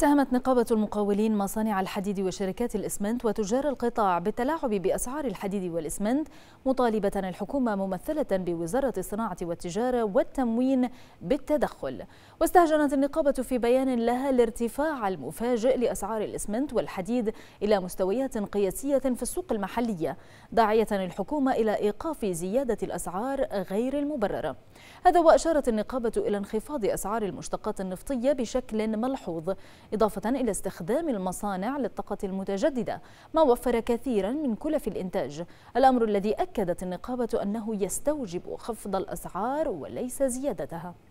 اتهمت نقابة المقاولين مصانع الحديد وشركات الإسمنت وتجار القطاع بالتلاعب بأسعار الحديد والإسمنت مطالبة الحكومة ممثلة بوزارة الصناعة والتجارة والتموين بالتدخل واستهجنت النقابة في بيان لها الارتفاع المفاجئ لأسعار الإسمنت والحديد إلى مستويات قياسية في السوق المحلية داعية الحكومة إلى إيقاف زيادة الأسعار غير المبررة هذا وأشارت النقابة إلى انخفاض أسعار المشتقات النفطية بشكل ملحوظ إضافة إلى استخدام المصانع للطاقة المتجددة ما وفر كثيرا من كلف الإنتاج الأمر الذي أكدت النقابة أنه يستوجب خفض الأسعار وليس زيادتها